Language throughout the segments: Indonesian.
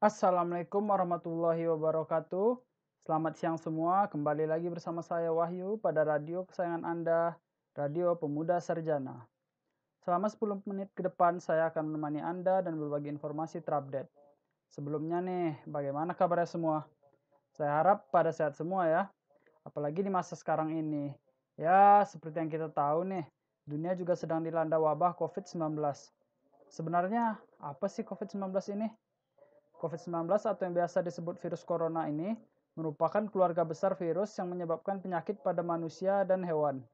Assalamualaikum warahmatullahi wabarakatuh. Selamat siang semua, kembali lagi bersama saya Wahyu pada radio kesayangan Anda, Radio Pemuda Sarjana. Selama 10 menit ke depan saya akan menemani Anda dan berbagi informasi terupdate. Sebelumnya nih, bagaimana kabarnya semua? Saya harap pada sehat semua ya, apalagi di masa sekarang ini. Ya, seperti yang kita tahu nih, dunia juga sedang dilanda wabah COVID-19. Sebenarnya, apa sih COVID-19 ini? COVID-19 atau yang biasa disebut virus corona ini merupakan keluarga besar virus yang menyebabkan penyakit pada manusia dan hewan.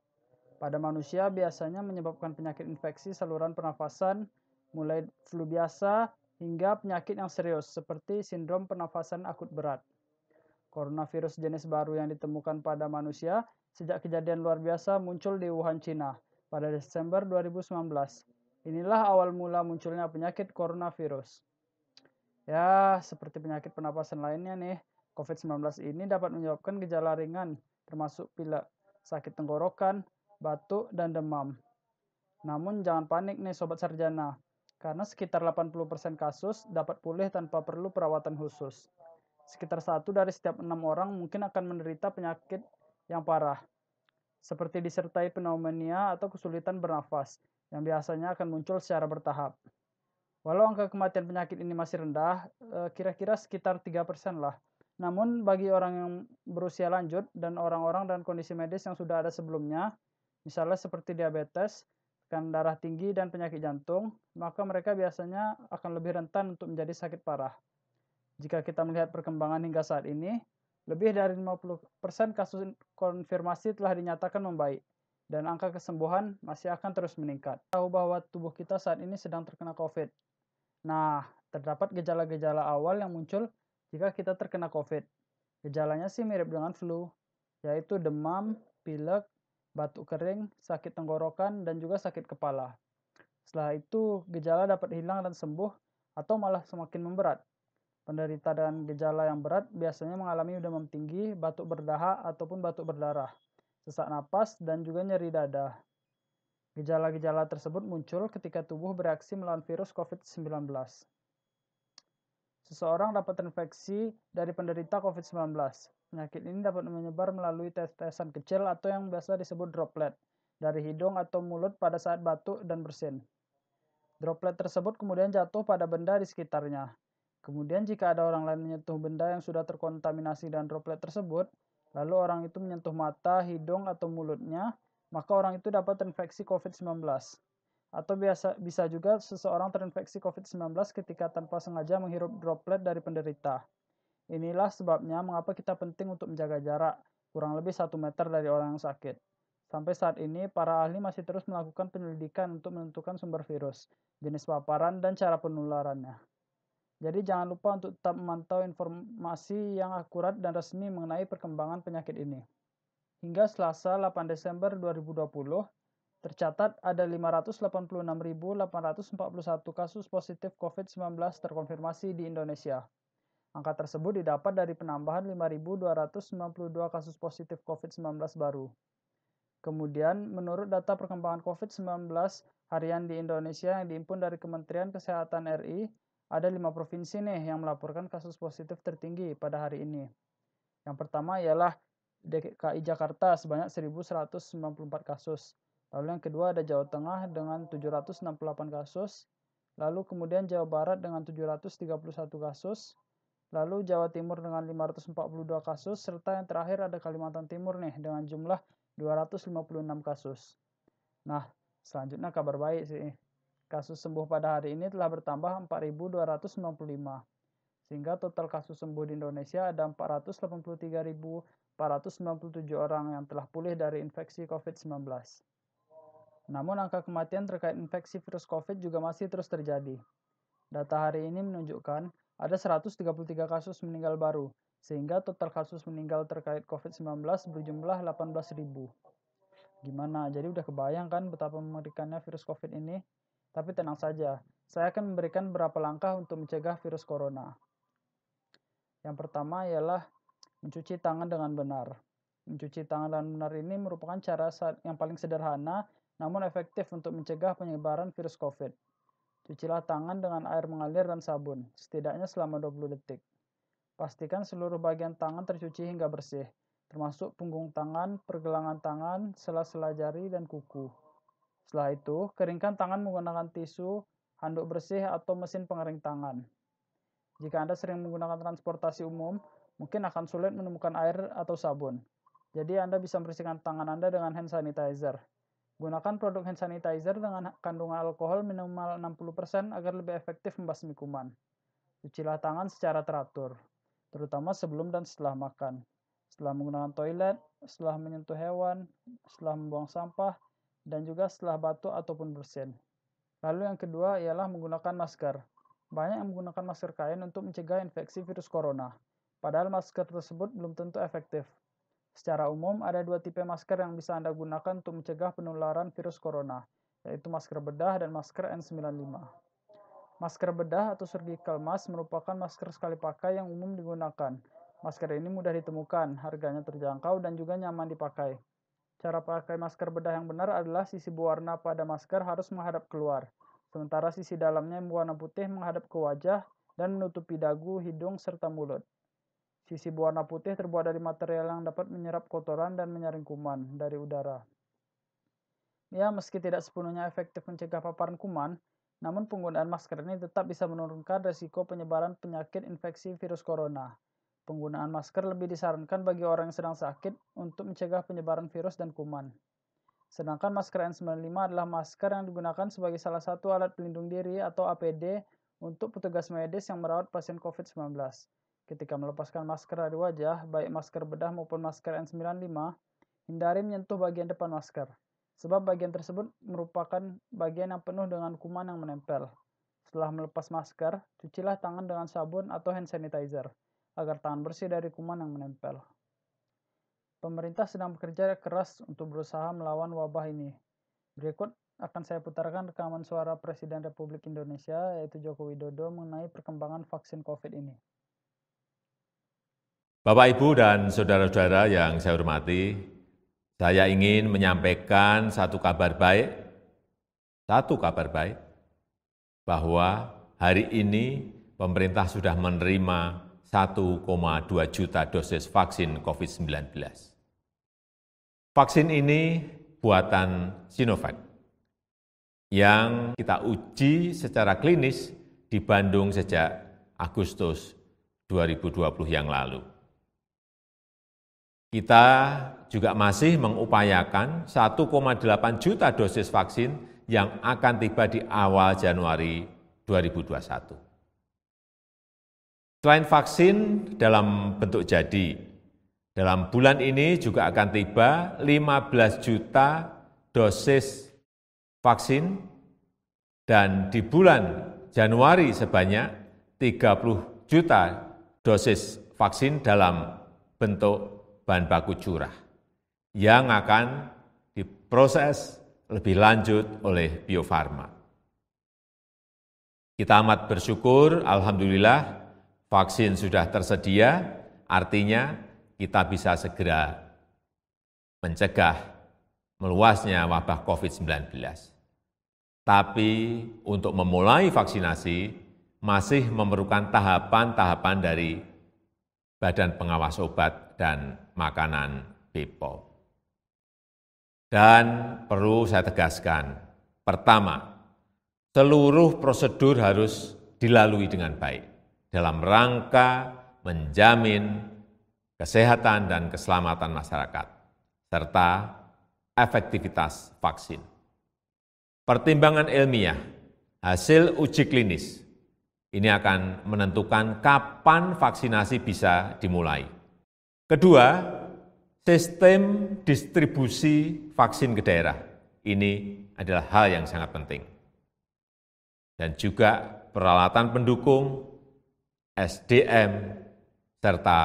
Pada manusia biasanya menyebabkan penyakit infeksi saluran pernafasan, mulai flu biasa hingga penyakit yang serius seperti sindrom pernafasan akut berat. Coronavirus jenis baru yang ditemukan pada manusia sejak kejadian luar biasa muncul di Wuhan, Cina pada Desember 2019. Inilah awal mula munculnya penyakit coronavirus. Ya, seperti penyakit pernapasan lainnya nih, COVID-19 ini dapat menyebabkan gejala ringan, termasuk pilek, sakit tenggorokan, batuk, dan demam. Namun jangan panik nih Sobat Sarjana, karena sekitar 80% kasus dapat pulih tanpa perlu perawatan khusus. Sekitar satu dari setiap enam orang mungkin akan menderita penyakit yang parah, seperti disertai pneumonia atau kesulitan bernafas, yang biasanya akan muncul secara bertahap. Walau angka kematian penyakit ini masih rendah, eh, kira-kira sekitar 3% lah. Namun bagi orang yang berusia lanjut dan orang-orang dan kondisi medis yang sudah ada sebelumnya, misalnya seperti diabetes, tekanan darah tinggi dan penyakit jantung, maka mereka biasanya akan lebih rentan untuk menjadi sakit parah. Jika kita melihat perkembangan hingga saat ini, lebih dari 50% kasus konfirmasi telah dinyatakan membaik dan angka kesembuhan masih akan terus meningkat. Tahu bahwa tubuh kita saat ini sedang terkena COVID, Nah, terdapat gejala-gejala awal yang muncul jika kita terkena COVID. Gejalanya sih mirip dengan flu, yaitu demam, pilek, batuk kering, sakit tenggorokan, dan juga sakit kepala. Setelah itu, gejala dapat hilang dan sembuh atau malah semakin memberat. Penderita dengan gejala yang berat biasanya mengalami demam tinggi, batuk berdahak, ataupun batuk berdarah, sesak napas, dan juga nyeri dada. Gejala-gejala tersebut muncul ketika tubuh bereaksi melawan virus COVID-19. Seseorang dapat terinfeksi dari penderita COVID-19. Penyakit ini dapat menyebar melalui tetesan kecil atau yang biasa disebut droplet dari hidung atau mulut pada saat batuk dan bersin. Droplet tersebut kemudian jatuh pada benda di sekitarnya. Kemudian jika ada orang lain menyentuh benda yang sudah terkontaminasi dan droplet tersebut, lalu orang itu menyentuh mata, hidung, atau mulutnya, maka orang itu dapat terinfeksi COVID-19. Atau biasa, bisa juga seseorang terinfeksi COVID-19 ketika tanpa sengaja menghirup droplet dari penderita. Inilah sebabnya mengapa kita penting untuk menjaga jarak, kurang lebih 1 meter dari orang yang sakit. Sampai saat ini, para ahli masih terus melakukan penyelidikan untuk menentukan sumber virus, jenis paparan, dan cara penularannya. Jadi jangan lupa untuk tetap memantau informasi yang akurat dan resmi mengenai perkembangan penyakit ini. Hingga Selasa 8 Desember 2020, tercatat ada 586.841 kasus positif COVID-19 terkonfirmasi di Indonesia. Angka tersebut didapat dari penambahan 5.292 kasus positif COVID-19 baru. Kemudian, menurut data perkembangan COVID-19 harian di Indonesia yang diimpun dari Kementerian Kesehatan RI, ada lima provinsi nih yang melaporkan kasus positif tertinggi pada hari ini. Yang pertama ialah DKI Jakarta sebanyak 1.194 kasus. Lalu yang kedua ada Jawa Tengah dengan 768 kasus. Lalu kemudian Jawa Barat dengan 731 kasus. Lalu Jawa Timur dengan 542 kasus. Serta yang terakhir ada Kalimantan Timur nih dengan jumlah 256 kasus. Nah, selanjutnya kabar baik sih. Kasus sembuh pada hari ini telah bertambah 4.295. Sehingga total kasus sembuh di Indonesia ada 483.000 497 orang yang telah pulih dari infeksi COVID-19. Namun angka kematian terkait infeksi virus COVID juga masih terus terjadi. Data hari ini menunjukkan ada 133 kasus meninggal baru, sehingga total kasus meninggal terkait COVID-19 berjumlah 18.000. Gimana? Jadi udah kebayang kan betapa mengerikannya virus COVID ini? Tapi tenang saja, saya akan memberikan beberapa langkah untuk mencegah virus corona. Yang pertama ialah Mencuci tangan dengan benar. Mencuci tangan dengan benar ini merupakan cara yang paling sederhana namun efektif untuk mencegah penyebaran virus COVID. Cucilah tangan dengan air mengalir dan sabun, setidaknya selama 20 detik. Pastikan seluruh bagian tangan tercuci hingga bersih, termasuk punggung tangan, pergelangan tangan, sela-sela jari, dan kuku. Setelah itu, keringkan tangan menggunakan tisu, handuk bersih, atau mesin pengering tangan. Jika Anda sering menggunakan transportasi umum, mungkin akan sulit menemukan air atau sabun. Jadi Anda bisa membersihkan tangan Anda dengan hand sanitizer. Gunakan produk hand sanitizer dengan kandungan alkohol minimal 60% agar lebih efektif membasmi kuman. Cucilah tangan secara teratur, terutama sebelum dan setelah makan. Setelah menggunakan toilet, setelah menyentuh hewan, setelah membuang sampah, dan juga setelah batuk ataupun bersin. Lalu yang kedua ialah menggunakan masker. Banyak yang menggunakan masker kain untuk mencegah infeksi virus corona. Padahal masker tersebut belum tentu efektif. Secara umum, ada dua tipe masker yang bisa Anda gunakan untuk mencegah penularan virus corona, yaitu masker bedah dan masker N95. Masker bedah atau surgical mask merupakan masker sekali pakai yang umum digunakan. Masker ini mudah ditemukan, harganya terjangkau, dan juga nyaman dipakai. Cara pakai masker bedah yang benar adalah sisi berwarna pada masker harus menghadap keluar, sementara sisi dalamnya yang berwarna putih menghadap ke wajah dan menutupi dagu, hidung, serta mulut. Sisi berwarna putih terbuat dari material yang dapat menyerap kotoran dan menyaring kuman dari udara. Ya, meski tidak sepenuhnya efektif mencegah paparan kuman, namun penggunaan masker ini tetap bisa menurunkan risiko penyebaran penyakit infeksi virus corona. Penggunaan masker lebih disarankan bagi orang yang sedang sakit untuk mencegah penyebaran virus dan kuman. Sedangkan masker N95 adalah masker yang digunakan sebagai salah satu alat pelindung diri atau APD untuk petugas medis yang merawat pasien COVID-19. Ketika melepaskan masker dari wajah, baik masker bedah maupun masker N95, hindari menyentuh bagian depan masker, sebab bagian tersebut merupakan bagian yang penuh dengan kuman yang menempel. Setelah melepas masker, cucilah tangan dengan sabun atau hand sanitizer, agar tangan bersih dari kuman yang menempel. Pemerintah sedang bekerja keras untuk berusaha melawan wabah ini. Berikut akan saya putarkan rekaman suara Presiden Republik Indonesia, yaitu Joko Widodo, mengenai perkembangan vaksin COVID ini. Bapak, Ibu, dan saudara-saudara yang saya hormati, saya ingin menyampaikan satu kabar baik, satu kabar baik, bahwa hari ini pemerintah sudah menerima 1,2 juta dosis vaksin COVID-19. Vaksin ini buatan Sinovac yang kita uji secara klinis di Bandung sejak Agustus 2020 yang lalu. Kita juga masih mengupayakan 1,8 juta dosis vaksin yang akan tiba di awal Januari 2021. Selain vaksin dalam bentuk jadi, dalam bulan ini juga akan tiba 15 juta dosis vaksin dan di bulan Januari sebanyak 30 juta dosis vaksin dalam bentuk bahan baku curah yang akan diproses lebih lanjut oleh Bio Farma. Kita amat bersyukur, Alhamdulillah, vaksin sudah tersedia, artinya kita bisa segera mencegah meluasnya wabah COVID-19. Tapi untuk memulai vaksinasi masih memerlukan tahapan-tahapan dari Badan Pengawas Obat dan makanan people. Dan perlu saya tegaskan, pertama, seluruh prosedur harus dilalui dengan baik dalam rangka menjamin kesehatan dan keselamatan masyarakat, serta efektivitas vaksin. Pertimbangan ilmiah hasil uji klinis ini akan menentukan kapan vaksinasi bisa dimulai Kedua, sistem distribusi vaksin ke daerah. Ini adalah hal yang sangat penting. Dan juga peralatan pendukung, SDM, serta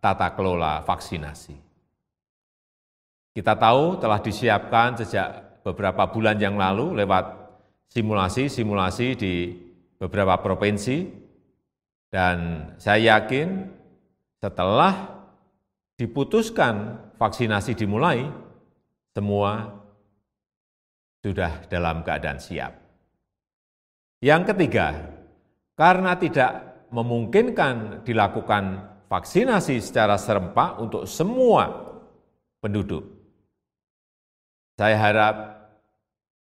tata kelola vaksinasi. Kita tahu telah disiapkan sejak beberapa bulan yang lalu lewat simulasi-simulasi di beberapa provinsi, dan saya yakin setelah diputuskan vaksinasi dimulai, semua sudah dalam keadaan siap. Yang ketiga, karena tidak memungkinkan dilakukan vaksinasi secara serempak untuk semua penduduk, saya harap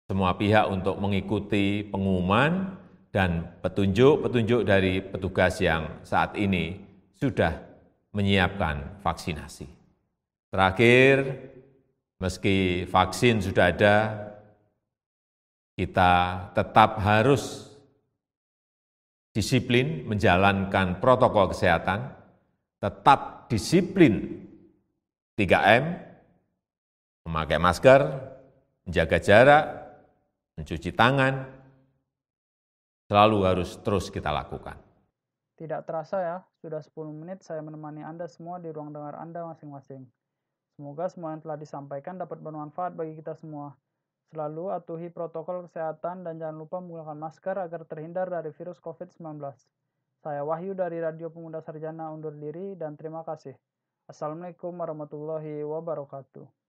semua pihak untuk mengikuti pengumuman dan petunjuk-petunjuk dari petugas yang saat ini sudah menyiapkan vaksinasi. Terakhir, meski vaksin sudah ada, kita tetap harus disiplin menjalankan protokol kesehatan, tetap disiplin 3M, memakai masker, menjaga jarak, mencuci tangan, selalu harus terus kita lakukan. Tidak terasa ya, sudah 10 menit saya menemani Anda semua di ruang dengar Anda masing-masing. Semoga semua yang telah disampaikan dapat bermanfaat bagi kita semua. Selalu atuhi protokol kesehatan dan jangan lupa menggunakan masker agar terhindar dari virus COVID-19. Saya Wahyu dari Radio Pemuda Sarjana undur diri dan terima kasih. Assalamualaikum warahmatullahi wabarakatuh.